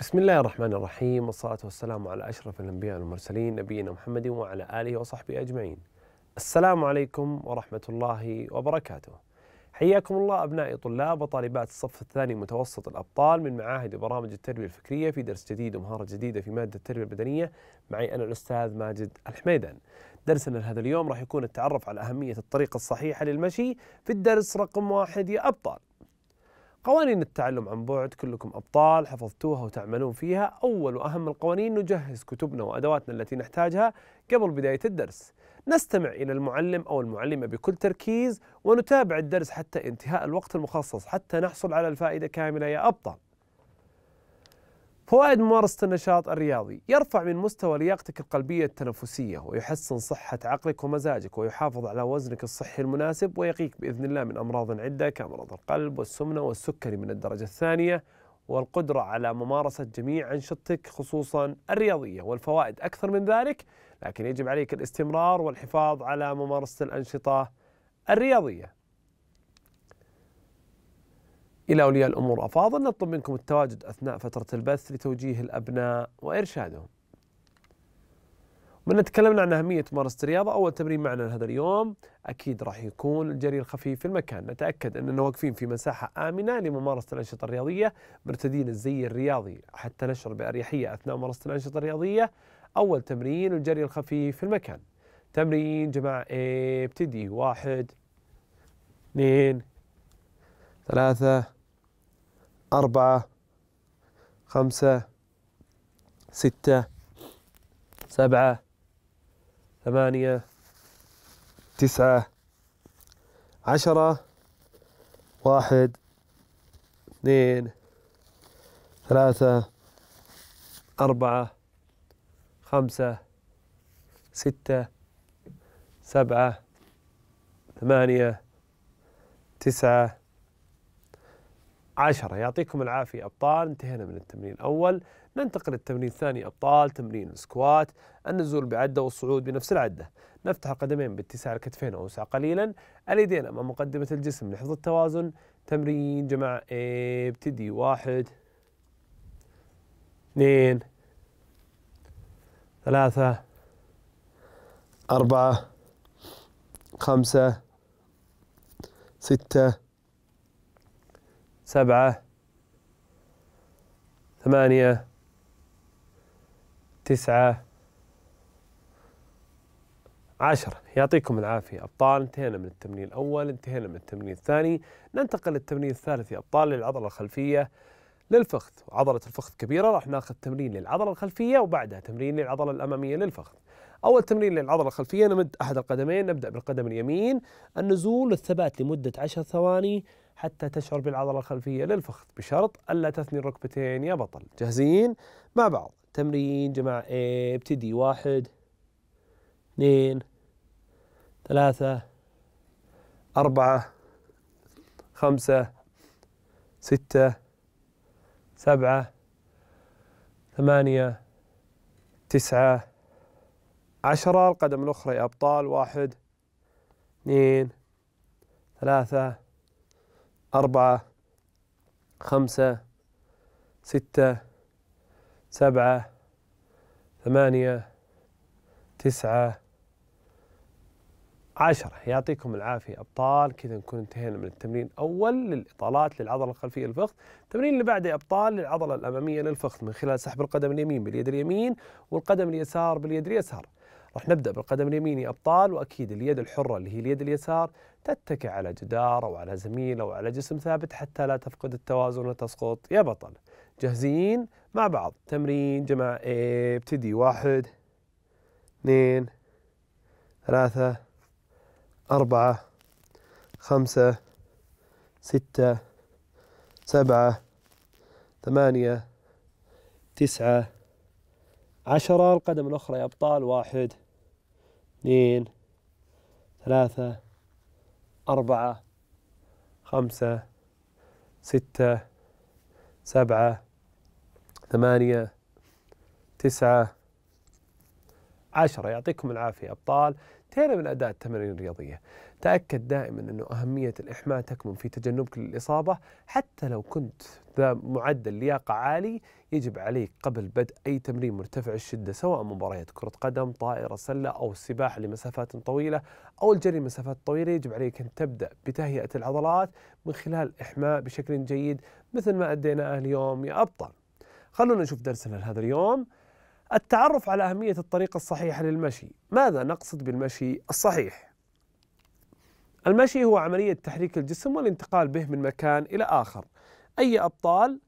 بسم الله الرحمن الرحيم والصلاة والسلام على أشرف الأنبياء والمرسلين نبينا محمد وعلى آله وصحبه أجمعين السلام عليكم ورحمة الله وبركاته حياكم الله أبنائي طلاب وطالبات الصف الثاني متوسط الأبطال من معاهد وبرامج التربية الفكرية في درس جديد ومهارة جديدة في مادة التربية البدنية معي أنا الأستاذ ماجد الحميدان درسنا لهذا اليوم راح يكون التعرف على أهمية الطريقة الصحيحة للمشي في الدرس رقم واحد يا أبطال قوانين التعلم عن بعد كلكم أبطال حفظتوها وتعملون فيها أول وأهم القوانين نجهز كتبنا وأدواتنا التي نحتاجها قبل بداية الدرس نستمع إلى المعلم أو المعلمة بكل تركيز ونتابع الدرس حتى انتهاء الوقت المخصص حتى نحصل على الفائدة كاملة يا أبطال فوائد ممارسة النشاط الرياضي يرفع من مستوى لياقتك القلبية التنفسية ويحسن صحة عقلك ومزاجك ويحافظ على وزنك الصحي المناسب ويقيك بإذن الله من أمراض عدة كأمراض القلب والسمنة والسكري من الدرجة الثانية والقدرة على ممارسة جميع أنشطتك خصوصا الرياضية والفوائد أكثر من ذلك لكن يجب عليك الاستمرار والحفاظ على ممارسة الأنشطة الرياضية إلى أولياء الأمور أفاضل نطلب منكم التواجد أثناء فترة البث لتوجيه الأبناء وإرشادهم من تكلمنا عن أهمية ممارسة الرياضة أول تمرين معنا لهذا اليوم أكيد راح يكون الجري الخفيف في المكان نتأكد أننا واقفين في مساحة آمنة لممارسة الأنشطة الرياضية مرتدين الزي الرياضي حتى نشعر بأريحية أثناء ممارسة الأنشطة الرياضية أول تمرين الجري الخفيف في المكان تمرين جماعة ابتدي واحد اثنين ثلاثة أربعة خمسة ستة سبعة ثمانية تسعة عشرة واحد اثنين ثلاثة أربعة خمسة ستة سبعة ثمانية تسعة عشرة يعطيكم العافية أبطال انتهينا من التمرين الأول ننتقل للتمرين الثاني أبطال تمرين السكوات النزول بعدة والصعود بنفس العدة نفتح القدمين باتساع الكتفين أوسع قليلا اليدين أمام مقدمة الجسم لحفظ التوازن تمرين جماعة ابتدي واحد اثنين ثلاثة أربعة خمسة ستة سبعة ثمانية تسعة عشرة يعطيكم العافية أبطال انتهينا من التمرين الأول انتهينا من التمرين الثاني ننتقل للتمرين الثالث يا أبطال للعضلة الخلفية للفخذ عضلة الفخذ كبيرة راح ناخذ تمرين للعضلة الخلفية وبعدها تمرين للعضلة الأمامية للفخذ أول تمرين للعضلة الخلفية نمد أحد القدمين نبدأ بالقدم اليمين النزول والثبات لمدة 10 ثواني حتى تشعر بالعضلة الخلفية للفخذ بشرط ألا تثني الركبتين يا بطل جاهزين مع بعض تمرين جماعة ابتدي واحد اثنين ثلاثة أربعة خمسة ستة سبعة ثمانية تسعة عشرة القدم الأخرى يا أبطال واحد اثنين ثلاثة أربعة خمسة ستة سبعة ثمانية تسعة عشرة يعطيكم العافية أبطال كذا نكون انتهينا من التمرين الأول للإطالات للعضلة الخلفية للفخذ التمرين اللي بعده أبطال للعضلة الأمامية للفخذ من خلال سحب القدم اليمين باليد اليمين والقدم اليسار باليد اليسار راح نبدا بالقدم اليمين يا ابطال واكيد اليد الحره اللي هي اليد اليسار تتكئ على جدار او على زميل او على جسم ثابت حتى لا تفقد التوازن وتسقط يا بطل جاهزين مع بعض تمرين جماعة ابتدي واحد اثنين ثلاثة أربعة خمسة ستة سبعة ثمانية تسعة عشرة القدم الأخرى يا أبطال واحد اثنين ثلاثة أربعة خمسة ستة سبعة ثمانية تسعة عشرة يعطيكم العافية أبطال تيرا من أداء التمارين الرياضية تأكد دائما أنه أهمية الإحماء تكمن في تجنبك للإصابة حتى لو كنت ذا معدل لياقة عالي يجب عليك قبل بدء أي تمرين مرتفع الشدة سواء مباريات كرة قدم طائرة سلة أو السباحة لمسافات طويلة أو الجري لمسافات طويلة يجب عليك أن تبدأ بتهيئة العضلات من خلال إحماء بشكل جيد مثل ما أديناه اليوم يا أبطال خلونا نشوف درسنا لهذا اليوم التعرف على أهمية الطريقة الصحيحة للمشي ماذا نقصد بالمشي الصحيح؟ المشي هو عملية تحريك الجسم والانتقال به من مكان إلى آخر أي أبطال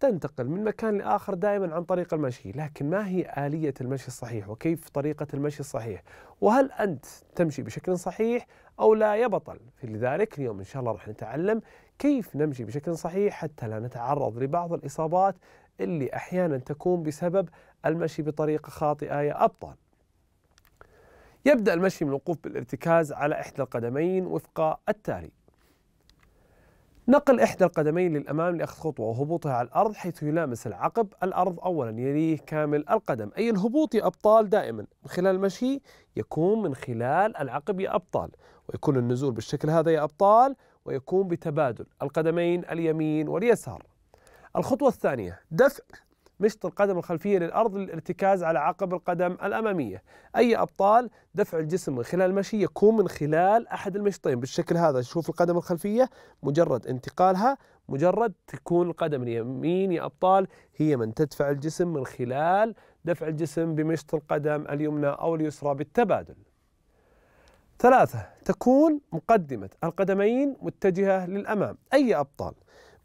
تنتقل من مكان لآخر دائما عن طريق المشي لكن ما هي آلية المشي الصحيح وكيف طريقة المشي الصحيح وهل أنت تمشي بشكل صحيح أو لا يبطل لذلك اليوم إن شاء الله راح نتعلم كيف نمشي بشكل صحيح حتى لا نتعرض لبعض الإصابات اللي أحيانا تكون بسبب المشي بطريقة خاطئة يا أبطال يبدأ المشي من الوقوف بالارتكاز على إحدى القدمين وفق التالي نقل إحدى القدمين للأمام لأخذ خطوة وهبوطها على الأرض حيث يلامس العقب الأرض أولا يليه كامل القدم أي الهبوط يا أبطال دائما من خلال المشي يكون من خلال العقب يا أبطال ويكون النزول بالشكل هذا يا أبطال ويكون بتبادل القدمين اليمين واليسار الخطوة الثانية دفع مشط القدم الخلفية للأرض للارتكاز على عقب القدم الأمامية أي أبطال دفع الجسم من خلال المشي يكون من خلال أحد المشطين بالشكل هذا شوف القدم الخلفية مجرد انتقالها مجرد تكون القدم اليمين يا أبطال هي من تدفع الجسم من خلال دفع الجسم بمشط القدم اليمنى أو اليسرى بالتبادل ثلاثة تكون مقدمة القدمين متجهة للأمام أي أبطال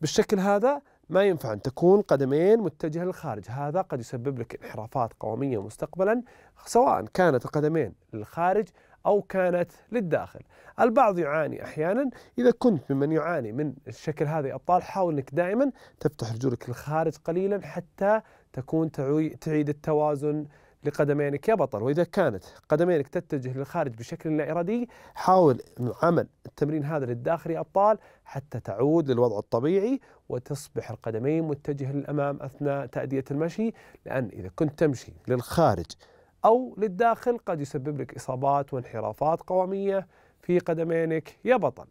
بالشكل هذا ما ينفع أن تكون قدمين متجهة للخارج هذا قد يسبب لك انحرافات قومية مستقبلا سواء كانت القدمين للخارج أو كانت للداخل البعض يعاني أحيانا إذا كنت ممن يعاني من الشكل هذه أبطال حاول أنك دائما تفتح رجولك للخارج قليلا حتى تكون تعيد التوازن لقدمينك يا بطل وإذا كانت قدمينك تتجه للخارج بشكل لا إرادي حاول عمل التمرين هذا للداخل يا أبطال حتى تعود للوضع الطبيعي وتصبح القدمين متجهة للأمام أثناء تأدية المشي لأن إذا كنت تمشي للخارج أو للداخل قد يسبب لك إصابات وانحرافات قوامية في قدمينك يا بطل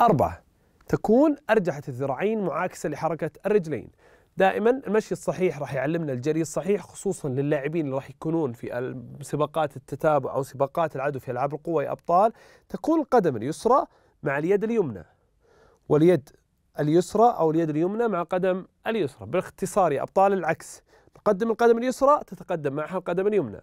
أربعة تكون أرجحة الذراعين معاكسة لحركة الرجلين دائما المشي الصحيح راح يعلمنا الجري الصحيح خصوصا للاعبين اللي راح يكونون في سباقات التتابع او سباقات العدو في العاب القوى يا ابطال تكون القدم اليسرى مع اليد اليمنى واليد اليسرى او اليد اليمنى مع قدم اليسرى باختصار يا ابطال العكس نقدم القدم اليسرى تتقدم معها القدم اليمنى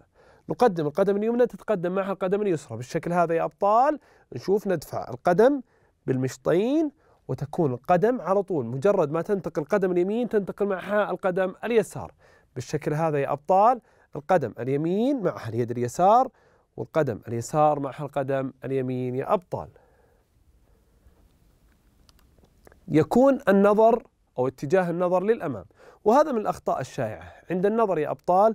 نقدم القدم اليمنى تتقدم معها القدم اليسرى بالشكل هذا يا ابطال نشوف ندفع القدم بالمشطين وتكون القدم على طول مجرد ما تنتقل القدم اليمين تنتقل معها القدم اليسار بالشكل هذا يا أبطال القدم اليمين معها اليد اليسار والقدم اليسار معها القدم اليمين يا أبطال يكون النظر أو اتجاه النظر للأمام وهذا من الأخطاء الشائعة عند النظر يا أبطال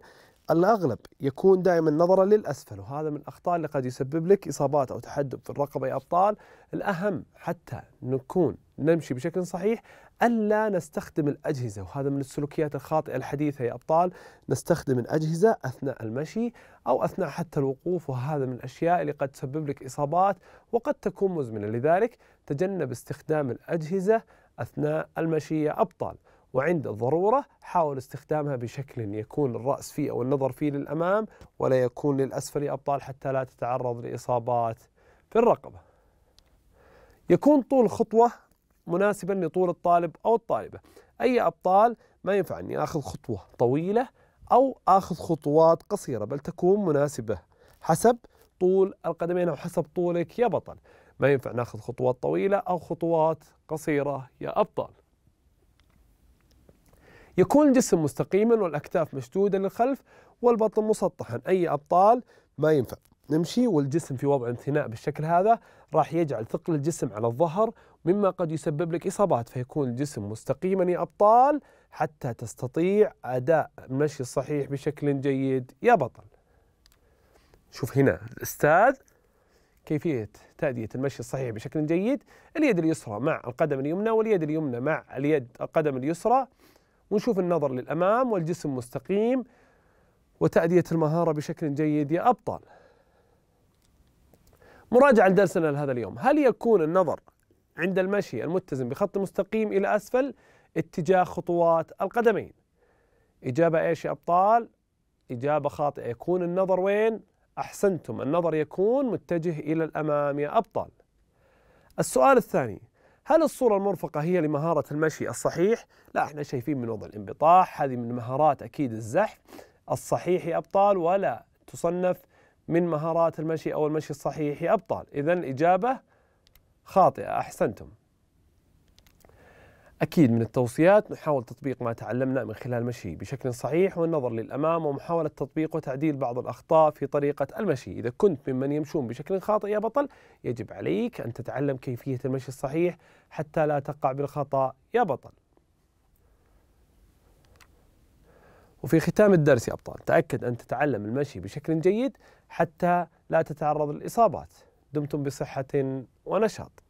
الأغلب يكون دائما نظرا للأسفل وهذا من الأخطاء اللي قد يسبب لك إصابات أو تحدب في الرقبة يا أبطال الأهم حتى نكون نمشي بشكل صحيح ألا نستخدم الأجهزة وهذا من السلوكيات الخاطئة الحديثة يا أبطال نستخدم الأجهزة أثناء المشي أو أثناء حتى الوقوف وهذا من الأشياء اللي قد تسبب لك إصابات وقد تكون مزمنة لذلك تجنب استخدام الأجهزة أثناء المشي يا أبطال وعند الضرورة حاول استخدامها بشكل يكون الرأس فيه أو النظر فيه للأمام ولا يكون للأسفل أبطال حتى لا تتعرض لإصابات في الرقبة يكون طول خطوة مناسبا لطول الطالب أو الطالبة أي أبطال ما ينفع أني آخذ خطوة طويلة أو آخذ خطوات قصيرة بل تكون مناسبة حسب طول القدمين أو حسب طولك يا بطل ما ينفع ناخذ خطوات طويلة أو خطوات قصيرة يا أبطال يكون الجسم مستقيما والأكتاف مشدودة للخلف والبطن مسطحا أي أبطال ما ينفع نمشي والجسم في وضع انثناء بالشكل هذا راح يجعل ثقل الجسم على الظهر مما قد يسبب لك إصابات فيكون الجسم مستقيما يا أبطال حتى تستطيع أداء المشي الصحيح بشكل جيد يا بطل شوف هنا الأستاذ كيفية تأدية المشي الصحيح بشكل جيد اليد اليسرى مع القدم اليمنى واليد اليمنى مع اليد القدم اليسرى ونشوف النظر للأمام والجسم مستقيم وتأدية المهارة بشكل جيد يا أبطال مراجعة لدرسنا لهذا اليوم هل يكون النظر عند المشي المتزن بخط مستقيم إلى أسفل اتجاه خطوات القدمين إجابة إيش يا أبطال إجابة خاطئة يكون النظر وين أحسنتم النظر يكون متجه إلى الأمام يا أبطال السؤال الثاني هل الصورة المرفقة هي لمهارة المشي الصحيح؟ لا احنا شايفين من وضع الانبطاح هذه من مهارات أكيد الزحف الصحيح أبطال ولا تصنف من مهارات المشي أو المشي الصحيح أبطال إذا الإجابة خاطئة أحسنتم أكيد من التوصيات نحاول تطبيق ما تعلمنا من خلال المشي بشكل صحيح والنظر للأمام ومحاولة تطبيق وتعديل بعض الأخطاء في طريقة المشي إذا كنت ممن يمشون بشكل خاطئ يا بطل يجب عليك أن تتعلم كيفية المشي الصحيح حتى لا تقع بالخطأ يا بطل وفي ختام الدرس يا أبطال تأكد أن تتعلم المشي بشكل جيد حتى لا تتعرض للإصابات دمتم بصحة ونشاط